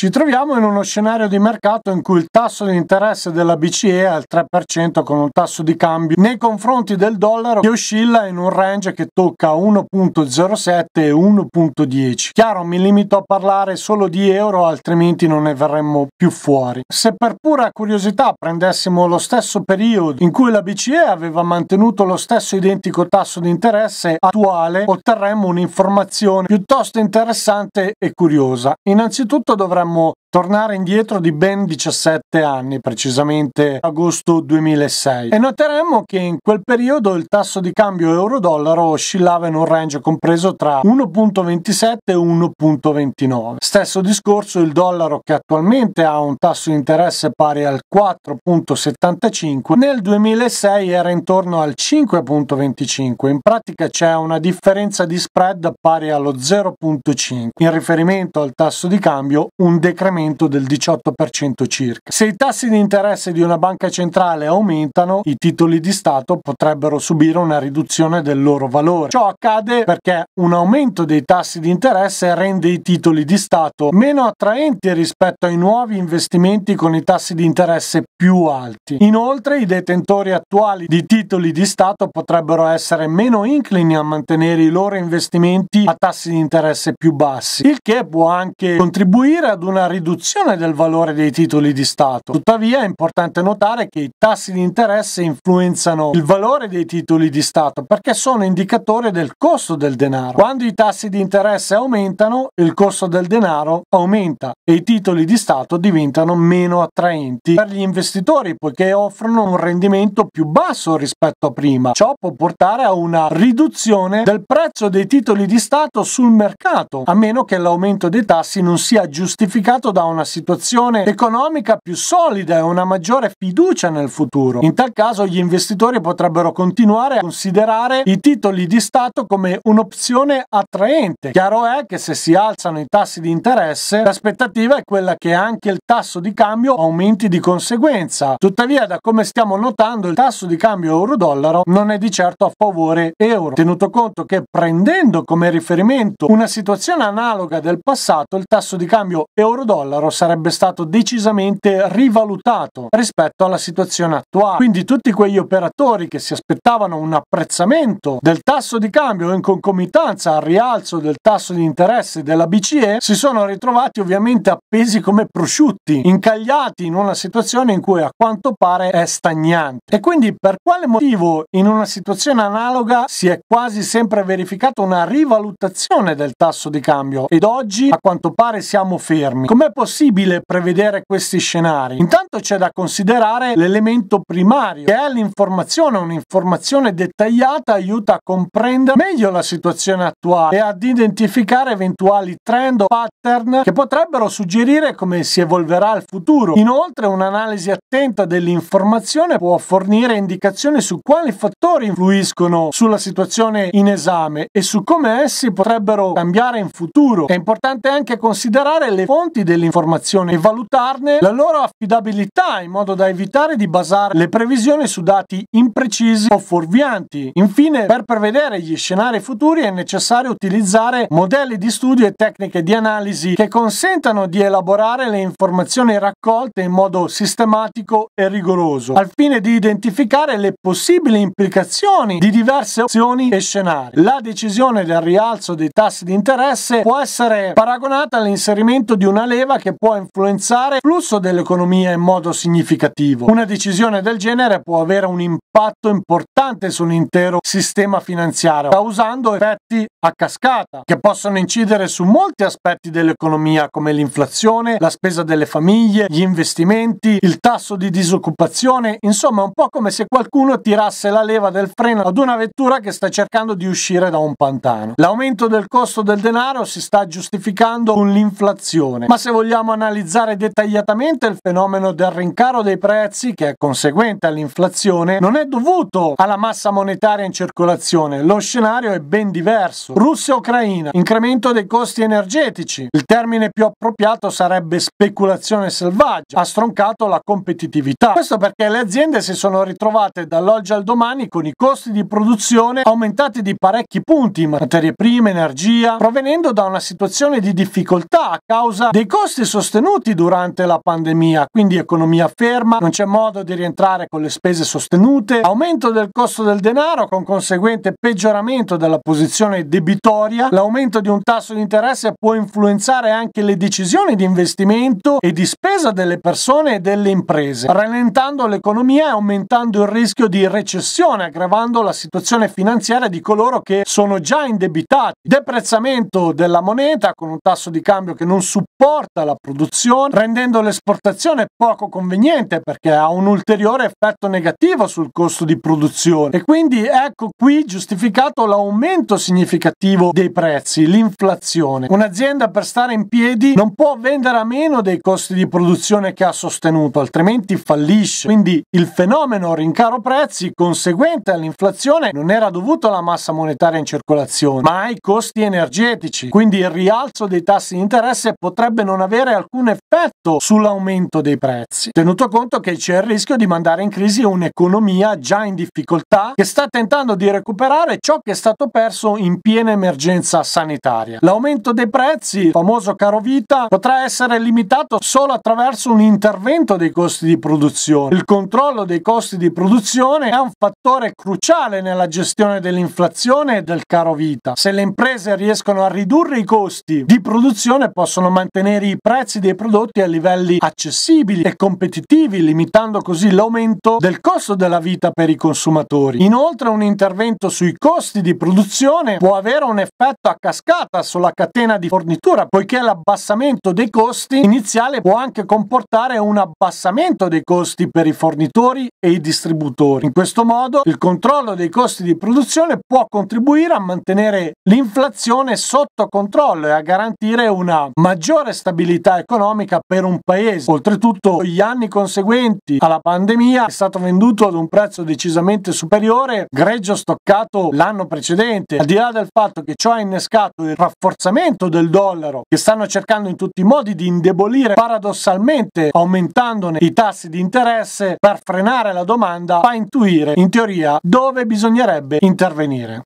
Ci troviamo in uno scenario di mercato in cui il tasso di interesse della BCE è al 3% con un tasso di cambio nei confronti del dollaro che oscilla in un range che tocca 1.07 e 1.10. Chiaro, mi limito a parlare solo di euro, altrimenti non ne verremmo più fuori. Se per pura curiosità prendessimo lo stesso periodo in cui la BCE aveva mantenuto lo stesso identico tasso di interesse attuale, otterremmo un'informazione piuttosto interessante e curiosa. Innanzitutto dovremmo программу tornare indietro di ben 17 anni, precisamente agosto 2006, e noteremmo che in quel periodo il tasso di cambio euro-dollaro oscillava in un range compreso tra 1.27 e 1.29. Stesso discorso il dollaro che attualmente ha un tasso di interesse pari al 4.75, nel 2006 era intorno al 5.25, in pratica c'è una differenza di spread pari allo 0.5, in riferimento al tasso di cambio un decremento incremento del 18% circa. Se i tassi di interesse di una banca centrale aumentano, i titoli di Stato potrebbero subire una riduzione del loro valore. Ciò accade perché un aumento dei tassi di interesse rende i titoli di Stato meno attraenti rispetto ai nuovi investimenti con i tassi di interesse più alti. Inoltre i detentori attuali di titoli di Stato potrebbero essere meno inclini a mantenere i loro investimenti a tassi di interesse più bassi, il che può anche contribuire ad una riduzione riduzione del valore dei titoli di Stato. Tuttavia è importante notare che i tassi di interesse influenzano il valore dei titoli di Stato perché sono indicatore del costo del denaro. Quando i tassi di interesse aumentano, il costo del denaro aumenta e i titoli di Stato diventano meno attraenti per gli investitori poiché offrono un rendimento più basso rispetto a prima. Ciò può portare a una riduzione del prezzo dei titoli di Stato sul mercato, a meno che l'aumento dei tassi non sia giustificato da da una situazione economica più solida e una maggiore fiducia nel futuro. In tal caso gli investitori potrebbero continuare a considerare i titoli di Stato come un'opzione attraente. Chiaro è che se si alzano i tassi di interesse, l'aspettativa è quella che anche il tasso di cambio aumenti di conseguenza. Tuttavia, da come stiamo notando, il tasso di cambio euro-dollaro non è di certo a favore euro, tenuto conto che prendendo come riferimento una situazione analoga del passato, il tasso di cambio euro-dollaro dollaro sarebbe stato decisamente rivalutato rispetto alla situazione attuale. Quindi tutti quegli operatori che si aspettavano un apprezzamento del tasso di cambio in concomitanza al rialzo del tasso di interesse della BCE si sono ritrovati ovviamente appesi come prosciutti, incagliati in una situazione in cui a quanto pare è stagnante. E quindi per quale motivo in una situazione analoga si è quasi sempre verificata una rivalutazione del tasso di cambio ed oggi a quanto pare siamo fermi? Com'è possibile prevedere questi scenari? Intanto c'è da considerare l'elemento primario, che è l'informazione. Un'informazione dettagliata aiuta a comprendere meglio la situazione attuale e ad identificare eventuali trend o pattern che potrebbero suggerire come si evolverà il futuro. Inoltre un'analisi attenta dell'informazione può fornire indicazioni su quali fattori influiscono sulla situazione in esame e su come essi potrebbero cambiare in futuro. È importante anche considerare le fonti dell'informazione informazioni e valutarne la loro affidabilità in modo da evitare di basare le previsioni su dati imprecisi o fuorvianti. Infine, per prevedere gli scenari futuri è necessario utilizzare modelli di studio e tecniche di analisi che consentano di elaborare le informazioni raccolte in modo sistematico e rigoroso, al fine di identificare le possibili implicazioni di diverse opzioni e scenari. La decisione del rialzo dei tassi di interesse può essere paragonata all'inserimento di una leva che può influenzare il flusso dell'economia in modo significativo. Una decisione del genere può avere un impatto importante sull'intero sistema finanziario, causando effetti a cascata che possono incidere su molti aspetti dell'economia come l'inflazione, la spesa delle famiglie, gli investimenti, il tasso di disoccupazione, insomma un po' come se qualcuno tirasse la leva del freno ad una vettura che sta cercando di uscire da un pantano. L'aumento del costo del denaro si sta giustificando con l'inflazione, ma se vogliamo vogliamo analizzare dettagliatamente il fenomeno del rincaro dei prezzi che è conseguente all'inflazione, non è dovuto alla massa monetaria in circolazione, lo scenario è ben diverso. Russia e Ucraina, incremento dei costi energetici, il termine più appropriato sarebbe speculazione selvaggia, ha stroncato la competitività. Questo perché le aziende si sono ritrovate dall'oggi al domani con i costi di produzione aumentati di parecchi punti, materie prime, energia, provenendo da una situazione di difficoltà a causa dei costi costi sostenuti durante la pandemia, quindi economia ferma, non c'è modo di rientrare con le spese sostenute, aumento del costo del denaro con conseguente peggioramento della posizione debitoria, l'aumento di un tasso di interesse può influenzare anche le decisioni di investimento e di spesa delle persone e delle imprese, rallentando l'economia e aumentando il rischio di recessione, aggravando la situazione finanziaria di coloro che sono già indebitati. Deprezzamento della moneta con un tasso di cambio che non supporta porta alla produzione, rendendo l'esportazione poco conveniente perché ha un ulteriore effetto negativo sul costo di produzione. E quindi ecco qui giustificato l'aumento significativo dei prezzi, l'inflazione. Un'azienda per stare in piedi non può vendere a meno dei costi di produzione che ha sostenuto, altrimenti fallisce. Quindi il fenomeno rincaro prezzi conseguente all'inflazione non era dovuto alla massa monetaria in circolazione, ma ai costi energetici. Quindi il rialzo dei tassi di interesse potrebbe potrebbe non avere alcun effetto sull'aumento dei prezzi, tenuto conto che c'è il rischio di mandare in crisi un'economia già in difficoltà che sta tentando di recuperare ciò che è stato perso in piena emergenza sanitaria. L'aumento dei prezzi, famoso caro vita, potrà essere limitato solo attraverso un intervento dei costi di produzione. Il controllo dei costi di produzione è un fattore cruciale nella gestione dell'inflazione e del caro vita. Se le imprese riescono a ridurre i costi di produzione possono mantenere mantenere i prezzi dei prodotti a livelli accessibili e competitivi, limitando così l'aumento del costo della vita per i consumatori. Inoltre un intervento sui costi di produzione può avere un effetto a cascata sulla catena di fornitura, poiché l'abbassamento dei costi iniziale può anche comportare un abbassamento dei costi per i fornitori e i distributori. In questo modo il controllo dei costi di produzione può contribuire a mantenere l'inflazione sotto controllo e a garantire una maggiore maggiore stabilità economica per un paese. Oltretutto gli anni conseguenti alla pandemia è stato venduto ad un prezzo decisamente superiore greggio stoccato l'anno precedente. Al di là del fatto che ciò ha innescato il rafforzamento del dollaro che stanno cercando in tutti i modi di indebolire paradossalmente aumentandone i tassi di interesse per frenare la domanda fa intuire in teoria dove bisognerebbe intervenire.